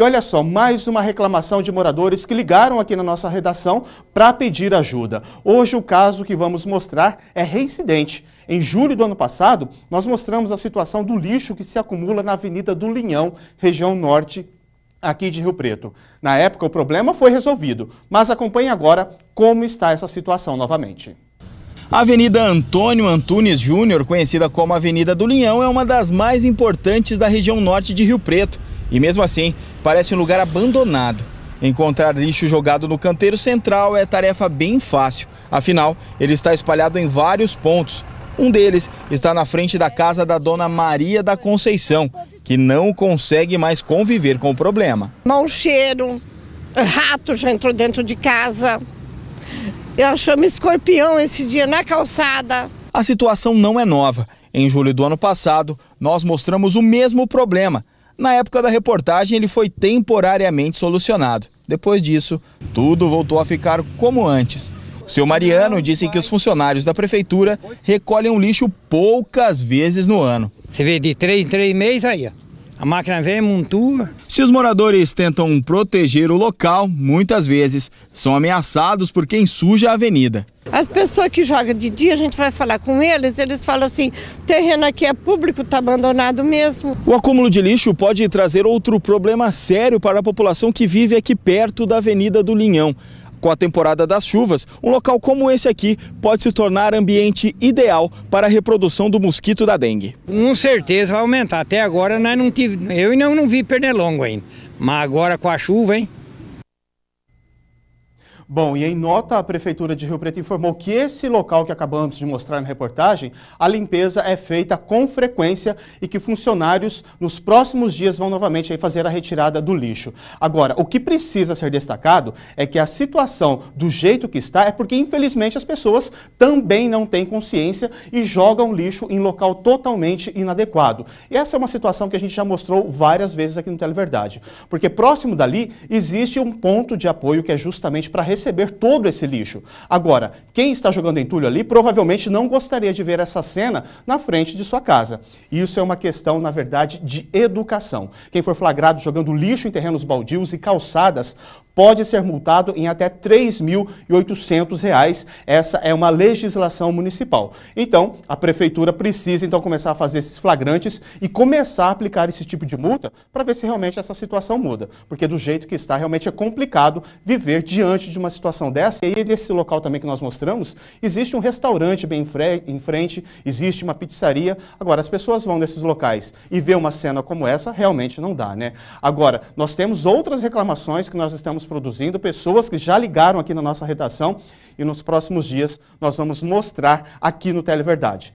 E olha só, mais uma reclamação de moradores que ligaram aqui na nossa redação para pedir ajuda. Hoje o caso que vamos mostrar é reincidente. Em julho do ano passado, nós mostramos a situação do lixo que se acumula na Avenida do Linhão, região norte aqui de Rio Preto. Na época, o problema foi resolvido, mas acompanhe agora como está essa situação novamente. A Avenida Antônio Antunes Júnior, conhecida como Avenida do Linhão, é uma das mais importantes da região norte de Rio Preto. E mesmo assim, parece um lugar abandonado. Encontrar lixo jogado no canteiro central é tarefa bem fácil, afinal, ele está espalhado em vários pontos. Um deles está na frente da casa da dona Maria da Conceição, que não consegue mais conviver com o problema. Mau cheiro, rato já entrou dentro de casa, eu um escorpião esse dia na calçada. A situação não é nova. Em julho do ano passado, nós mostramos o mesmo problema. Na época da reportagem, ele foi temporariamente solucionado. Depois disso, tudo voltou a ficar como antes. O seu Mariano disse que os funcionários da prefeitura recolhem o lixo poucas vezes no ano. Você vê de três em três meses aí, ó. A máquina vem, montua. Se os moradores tentam proteger o local, muitas vezes são ameaçados por quem suja a avenida. As pessoas que jogam de dia, a gente vai falar com eles, eles falam assim: terreno aqui é público, está abandonado mesmo. O acúmulo de lixo pode trazer outro problema sério para a população que vive aqui perto da Avenida do Linhão. Com a temporada das chuvas, um local como esse aqui pode se tornar ambiente ideal para a reprodução do mosquito da dengue. Com certeza vai aumentar. Até agora nós não tive, eu não, não vi pernilongo ainda. Mas agora com a chuva, hein? Bom, e em nota, a Prefeitura de Rio Preto informou que esse local que acabamos de mostrar na reportagem, a limpeza é feita com frequência e que funcionários nos próximos dias vão novamente fazer a retirada do lixo. Agora, o que precisa ser destacado é que a situação do jeito que está é porque, infelizmente, as pessoas também não têm consciência e jogam lixo em local totalmente inadequado. E essa é uma situação que a gente já mostrou várias vezes aqui no Televerdade, porque próximo dali existe um ponto de apoio que é justamente para receber receber todo esse lixo. Agora, quem está jogando entulho ali provavelmente não gostaria de ver essa cena na frente de sua casa. Isso é uma questão, na verdade, de educação. Quem for flagrado jogando lixo em terrenos baldios e calçadas pode ser multado em até R$ 3.800. Essa é uma legislação municipal. Então, a prefeitura precisa então começar a fazer esses flagrantes e começar a aplicar esse tipo de multa para ver se realmente essa situação muda, porque do jeito que está realmente é complicado viver diante de uma uma situação dessa. E aí, nesse local também que nós mostramos, existe um restaurante bem em frente, existe uma pizzaria. Agora, as pessoas vão nesses locais e ver uma cena como essa, realmente não dá, né? Agora, nós temos outras reclamações que nós estamos produzindo, pessoas que já ligaram aqui na nossa redação e nos próximos dias nós vamos mostrar aqui no Televerdade.